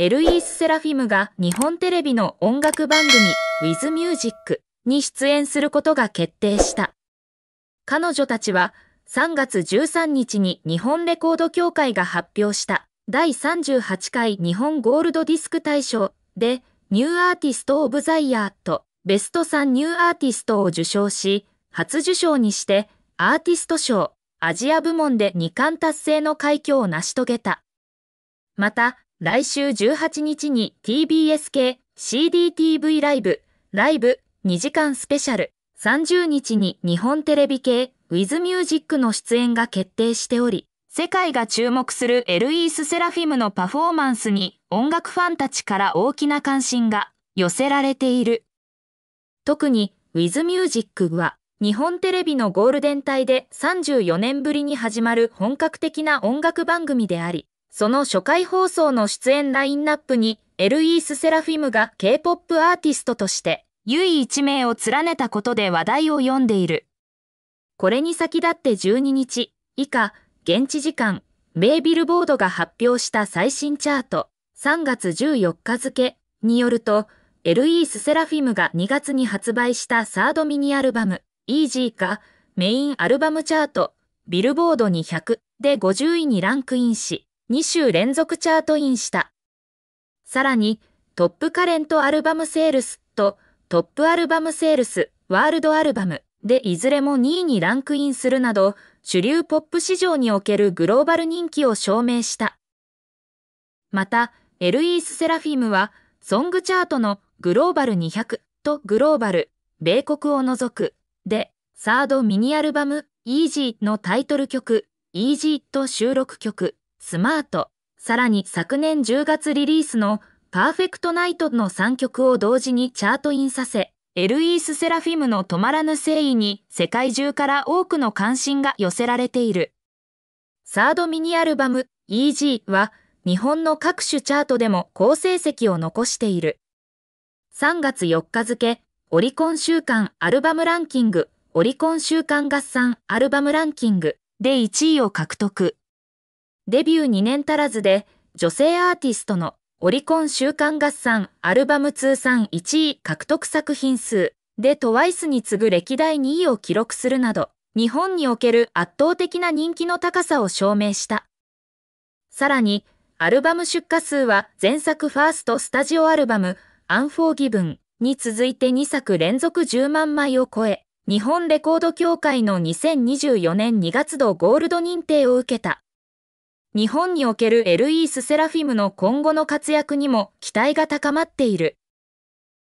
エルイース・セラフィムが日本テレビの音楽番組 With Music に出演することが決定した。彼女たちは3月13日に日本レコード協会が発表した第38回日本ゴールドディスク大賞でニューアーティスト・オブ・ザ・イヤーとベスト3ニューアーティストを受賞し、初受賞にしてアーティスト賞、アジア部門で2冠達成の快挙を成し遂げた。また、来週18日に TBS 系 CDTV ライブ、ライブ2時間スペシャル、30日に日本テレビ系 With Music の出演が決定しており、世界が注目するエルイース・セラフィムのパフォーマンスに音楽ファンたちから大きな関心が寄せられている。特に With Music は日本テレビのゴールデン帯で34年ぶりに始まる本格的な音楽番組であり、その初回放送の出演ラインナップに、エルイース・セラフィムが K-POP アーティストとして、唯一名を連ねたことで話題を読んでいる。これに先立って12日、以下、現地時間、米ビルボードが発表した最新チャート、3月14日付によると、エルイース・セラフィムが2月に発売したサードミニアルバム、イージーがメインアルバムチャート、ビルボード200で50位にランクインし、2週連続チャートインした。さらに、トップカレントアルバムセールスとトップアルバムセールスワールドアルバムでいずれも2位にランクインするなど、主流ポップ市場におけるグローバル人気を証明した。また、エルイース・セラフィムは、ソングチャートのグローバル200とグローバル、米国を除く、で、サードミニアルバム、イージーのタイトル曲、イージーと収録曲、スマート、さらに昨年10月リリースのパーフェクトナイトの3曲を同時にチャートインさせ、エルイース・セラフィムの止まらぬ誠意に世界中から多くの関心が寄せられている。サードミニアルバム EG は日本の各種チャートでも好成績を残している。3月4日付、オリコン週間アルバムランキング、オリコン週間合算アルバムランキングで1位を獲得。デビュー2年足らずで、女性アーティストのオリコン週刊合算アルバム通算1位獲得作品数でトワイスに次ぐ歴代2位を記録するなど、日本における圧倒的な人気の高さを証明した。さらに、アルバム出荷数は前作ファーストスタジオアルバムアンフォーギブンに続いて2作連続10万枚を超え、日本レコード協会の2024年2月度ゴールド認定を受けた。日本におけるエルイース・セラフィムの今後の活躍にも期待が高まっている。